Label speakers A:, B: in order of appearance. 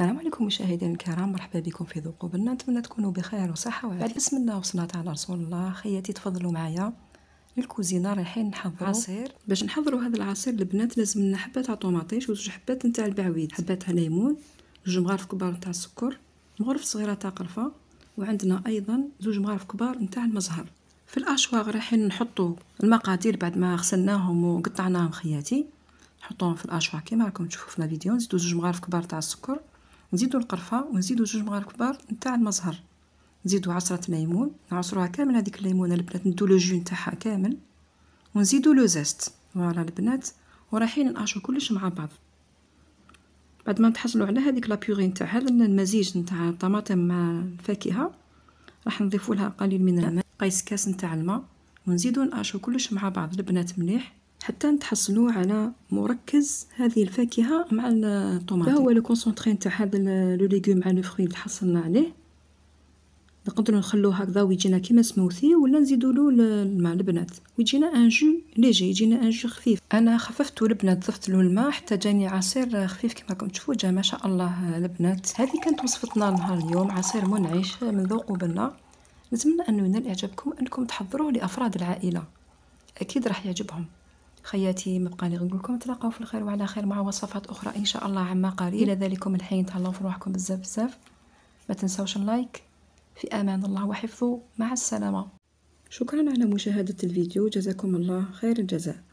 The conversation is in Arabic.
A: السلام عليكم مشاهدينا الكرام مرحبا بكم في ذوق قبلنا نتمنى تكونوا بخير وصحه وعافيه بعد بسم الله والصلاه على رسول الله خياتي تفضلوا معايا للكوزينه رايحين نحضروا عصير باش نحضروا هذا العصير البنات لازم لنا حبات تاع طوماطيش وزوج حبات نتاع البعويد حبات تاع ليمون جوج مغارف كبار نتاع السكر مغرف صغيره تاع قرفه وعندنا ايضا زوج مغارف كبار نتاع المزهر في الاشواغ رايحين نحطوا المقادير بعد ما غسلناهم وقطعناهم خياتي نحطوهم في الاشواغ كيما راكم تشوفوا في الفيديو نزيدو زوج مغارف كبار تاع السكر نزيدو القرفه ونزيدو جوج مغار كبار نتاع المزهر نزيدو عصره ليمون نعصروها كامل هذيك الليمونه البنات ندو لو جو نتاعها كامل ونزيدو لو زيست فوالا البنات ورايحين نقاشو كلش مع بعض بعد ما نتحصلو على هذيك لا بيوري نتاع هذا المزيج نتاع الطماطم مع الفاكهه راح نضيفوا لها قليل من الماء قيس كاس نتاع الماء ونزيدو نقاشو كلش مع بعض البنات مليح حتى نتحصلوا على مركز هذه الفاكهه مع الطوماطي هو لو كونسونطري تاع هذا لو ليغوم مع لو فروي اللي حصلنا عليه نقدروا نخلوه هكذا ويجينا كيما سموثي ولا نزيدوا له الماء البنات ويجينا ان جو ليجي يجينا ان جو خفيف انا خففت البنات ضفت له الماء حتى جاني عصير خفيف كما راكم تشوفوا جا ما شاء الله البنات هذه كانت وصفتنا نهار اليوم عصير منعش من ذوق بنا نتمنى انه ينال اعجابكم انكم تحضروه لافراد العائله اكيد راح يعجبهم خياتي لي نقول لكم تلاقاو في الخير وعلى خير مع وصفات اخرى ان شاء الله عما قريب الى ذلكم الحين تهلاو في روحكم بزاف بزاف ما تنساوش اللايك في امان الله وحفظه مع السلامه شكرا على مشاهده الفيديو جزاكم الله خير الجزاء